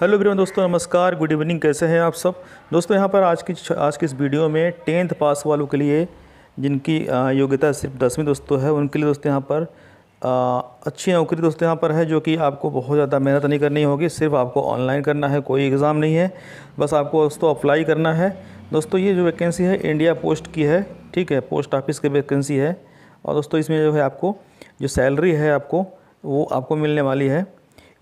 hello brain दोस्तों नमस्कार good evening कैसे हैं आप सब दोस्तों यहाँ पर आज की आज की इस वीडियो में टेंथ पास वालों के लिए जिनकी योग्यता सिर्फ दसवीं दोस्तों है उनके लिए दोस्तों यहाँ पर आ, अच्छी नौकरी दोस्तों यहाँ पर है जो कि आपको बहुत ज़्यादा मेहनत नहीं करनी होगी सिर्फ आपको ऑनलाइन करना है कोई एग्ज़ाम नहीं है बस आपको दोस्तों अप्लाई करना है दोस्तों ये जो वैकेंसी है इंडिया पोस्ट की है ठीक है पोस्ट ऑफिस की वैकेंसी है और दोस्तों इसमें जो है आपको जो सैलरी है आपको वो आपको मिलने वाली है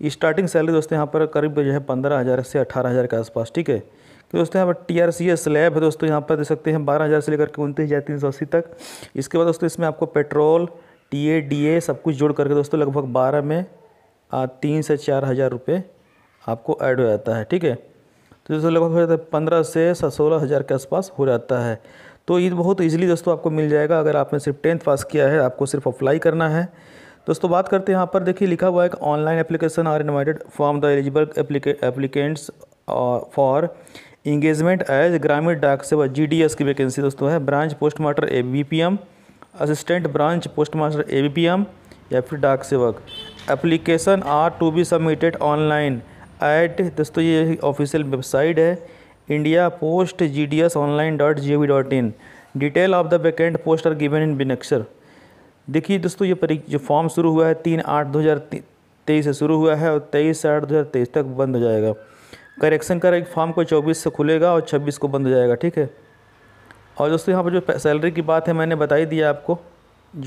स्टार्टिंग सैलरी दोस्तों यहाँ पर करीब जो है पंद्रह हज़ार से अठारह हज़ार के आसपास ठीक है कि दोस्तों यहाँ पर T R C S slab है दोस्तों यहाँ पर दे सकते हैं बारह हज़ार से लेकर के उनतीस हज़ार तीन सौ अस्सी तक इसके बाद दोस्तों इसमें आपको petrol T A D A सब कुछ जोड़ करके दोस्तों लगभग बारह में तीन से चार हज़ार रुपये आपको ऐड हो जाता है ठीक है तो दोस्तों लगभग हो जाता है पंद्रह से सोलह हज़ार के आसपास हो जाता है तो ये बहुत ईजिली दोस्तों आपको मिल जाएगा अगर आपने सिर्फ टेंथ पास किया है आपको सिर्फ अप्लाई करना है दोस्तों बात करते हैं यहाँ पर देखिए लिखा हुआ है कि online application are invited from the eligible applicants for engagement as ग्रामीण डाक सेवा जी डी एस की वैकेंसी दोस्तों है branch post master A B P M assistant branch post master A B P M या फिर डाक सेवक application are to be submitted online at दोस्तों ये ऑफिशियल वेबसाइट है India post G D S online dot G O V dot in detail of the vacant post are given in annexure देखिए दोस्तों ये परी जो फॉर्म शुरू हुआ है तीन आठ दो हज़ार तेईस से शुरू हुआ है और तेईस से आठ दो हज़ार तेईस तक बंद हो जाएगा करेक्शन का एक फॉर्म को चौबीस से खुलेगा और छब्बीस को बंद हो जाएगा ठीक है और दोस्तों यहाँ पर जो सैलरी की बात है मैंने बताई दिया आपको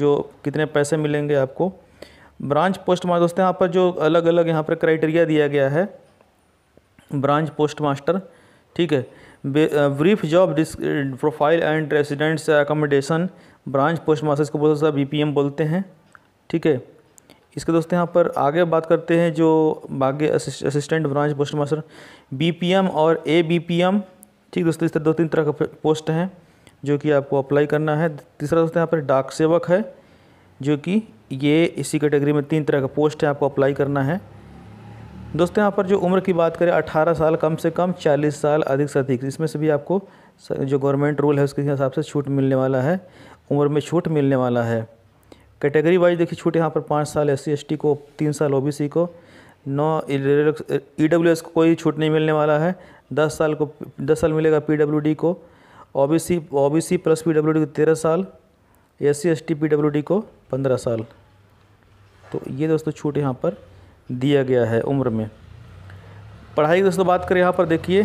जो कितने पैसे मिलेंगे आपको ब्रांच पोस्ट मास्टर दोस्तों यहाँ पर जो अलग अलग यहाँ पर क्राइटेरिया दिया गया है ब्रांच पोस्ट मास्टर ठीक है brief job profile and residents accommodation branch post masters को बहुत सारा बी बोलते हैं ठीक है इसके दोस्त यहाँ पर आगे बात करते हैं जो बागे assistant branch post master M और ए एम ठीक दोस्तों इस तरह दो तीन तरह का पोस्ट हैं जो कि आपको अप्लाई करना है तीसरा दोस्तों यहाँ पर डाक सेवक है जो कि ये इसी कैटेगरी में तीन तरह का पोस्ट है आपको अप्लाई करना है दोस्तों यहाँ पर जो उम्र की बात करें अठारह साल कम से कम चालीस साल अधिक से अधिक इसमें से भी आपको जो गवर्नमेंट रूल है उसके हिसाब से छूट मिलने वाला है उम्र में छूट मिलने वाला है कैटेगरी वाइज देखिए छूट यहाँ पर पाँच साल एस सी को तीन साल ओ को नौ ई e डब्ल्यू e को कोई छूट नहीं मिलने वाला है दस साल को दस साल मिलेगा पी को O B C O B C plus P W D को तेरह साल S C S T P W D को पंद्रह साल तो ये दोस्तों छूट यहाँ पर दिया गया है उम्र में पढ़ाई की दोस्तों बात करें यहाँ पर देखिए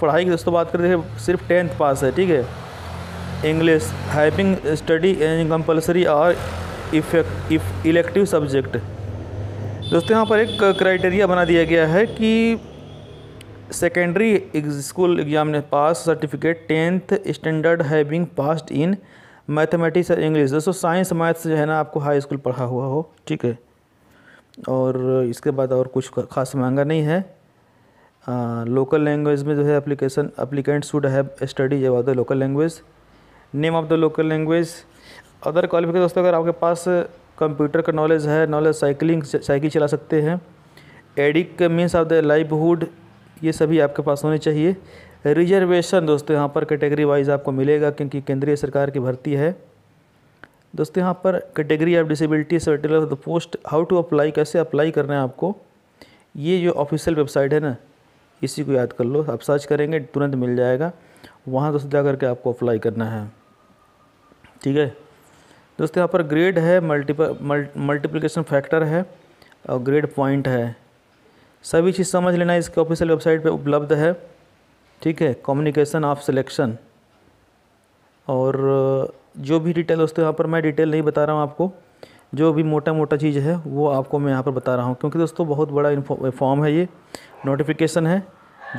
पढ़ाई की दोस्तों बात करें देखिए सिर्फ टेंथ पास है ठीक है English having study and compulsory और इफेक्ट इफ इलेक्टिव सब्जेक्ट दोस्तों यहाँ पर एक क्राइटेरिया बना दिया गया है कि सेकेंडरी स्कूल एग्जाम ने pass certificate tenth standard having passed in mathematics और इंग्लिश दोस्तों साइंस मैथ जो है ना आपको हाई स्कूल पढ़ा हुआ हो ठीक है और इसके बाद और कुछ खास मांगा नहीं है लोकल लैंग्वेज में जो है application applicant should have study अब the local language name of the local language other qualification दोस्तों अगर आपके पास कंप्यूटर का नॉलेज है नॉलेज साइकिलिंग साइकिल चला सकते हैं एडिक मीन्स ऑफ द लाइवहुड ये सभी आपके पास होने चाहिए रिजर्वेशन दोस्तों यहाँ पर कैटेगरी वाइज आपको मिलेगा क्योंकि केंद्रीय सरकार की भर्ती है दोस्तों यहाँ पर category of disability certificate of the post how to apply कैसे अप्लाई करना है आपको ये जो ऑफिशियल वेबसाइट है ना इसी को याद कर लो आप सर्च करेंगे तुरंत मिल जाएगा वहाँ दोस्तों जा करके आपको अप्लाई करना है ठीक है दोस्तों यहाँ पर ग्रेड है मल्टीपल मल्टीप्लिकेशन फैक्टर है और ग्रेड पॉइंट है सभी चीज़ समझ लेना इसके ऑफिशियल वेबसाइट पे उपलब्ध है ठीक है कम्युनिकेशन ऑफ सिलेक्शन और जो भी डिटेल दोस्तों यहाँ पर मैं डिटेल नहीं बता रहा हूँ आपको जो भी मोटा मोटा चीज़ है वो आपको मैं यहाँ पर बता रहा हूँ क्योंकि दोस्तों बहुत बड़ा फॉर्म है ये नोटिफिकेशन है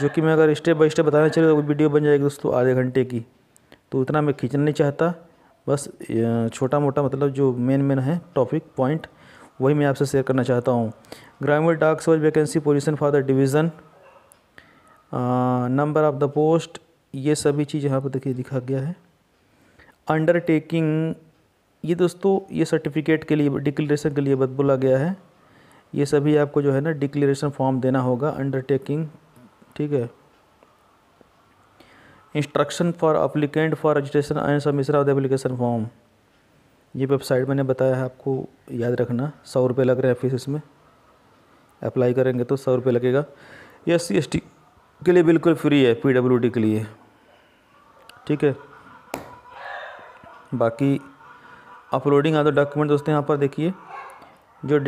जो कि मैं अगर स्टेप बाय स्टेप बताना चाहिए तो वीडियो बन जाएगी दोस्तों आधे घंटे की तो उतना मैं खींचना नहीं चाहता बस छोटा मोटा मतलब जो मेन मेन है टॉपिक पॉइंट वही मैं आपसे शेयर करना चाहता हूँ ग्रामीण डाक search vacancy position for the division number of the post ये सभी चीज़ यहाँ पर देखिए दिखा गया है अंडरटेकिंग ये दोस्तों ये सर्टिफिकेट के लिए डिक्लेरेशन के लिए बद बोला गया है ये सभी आपको जो है ना डिक्लेरेशन फॉर्म देना होगा अंडरटेकिंग ठीक है instruction for applicant for registration and submission of the application form ये वेबसाइट मैंने बताया है आपको याद रखना सौ रुपये लग रहे हैं फीस इसमें अप्लाई करेंगे तो सौ रुपये लगेगा ये एस सी के लिए बिल्कुल फ्री है पी के लिए ठीक है बाकी अपलोडिंग आदर डॉक्यूमेंट दोस्तों यहाँ पर देखिए जो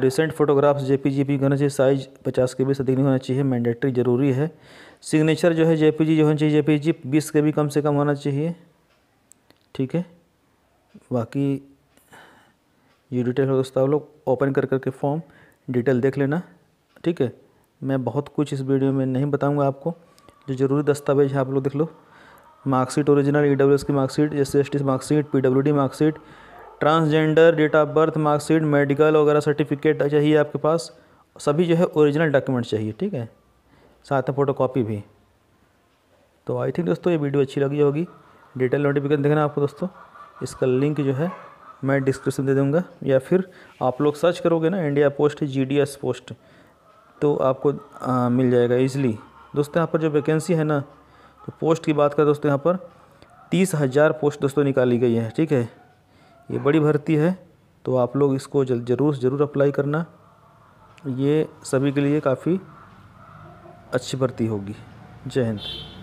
recent photographs J P G P होना चाहिए साइज पचास के बी से अधिक नहीं होना चाहिए मैंडेटरी जरूरी है सिग्नेचर जो है जे पी जी जो होना चाहिए जे पी जी बीस के बी कम से कम होना चाहिए ठीक है बाकी ये डिटेल हो दोस्तों आप लोग ओपन कर करके फॉर्म डिटेल देख लेना ठीक है मैं बहुत कुछ इस वीडियो में नहीं बताऊँगा आपको जो ज़रूरी दस्तावेज है आप लोग देख लो मार्कशीट ओरिजिनल ई e की marksheet S C marksheet P marksheet transgender date of birth marksheet medical वगैरह सर्टिफिकेट चाहिए आपके पास सभी जो है ओरिजिनल डॉक्यूमेंट चाहिए ठीक है साथ में फ़ोटो कॉपी भी तो आई थिंक दोस्तों ये वीडियो अच्छी लगी होगी डिटेल नोटिफिकेशन देखना आपको दोस्तों इसका लिंक जो है मैं डिस्क्रिप्शन दे दूँगा या फिर आप लोग सर्च करोगे ना India post G D S post तो आपको आ, मिल जाएगा ईजिली दोस्तों यहाँ पर जो वैकेंसी है ना तो पोस्ट की बात करें दोस्तों यहाँ पर तीस हज़ार पोस्ट दोस्तों निकाली गई है ठीक है ये बड़ी भर्ती है तो आप लोग इसको जल ज़रूर ज़रूर अप्लाई करना ये सभी के लिए काफ़ी अच्छी भर्ती होगी जय हिंद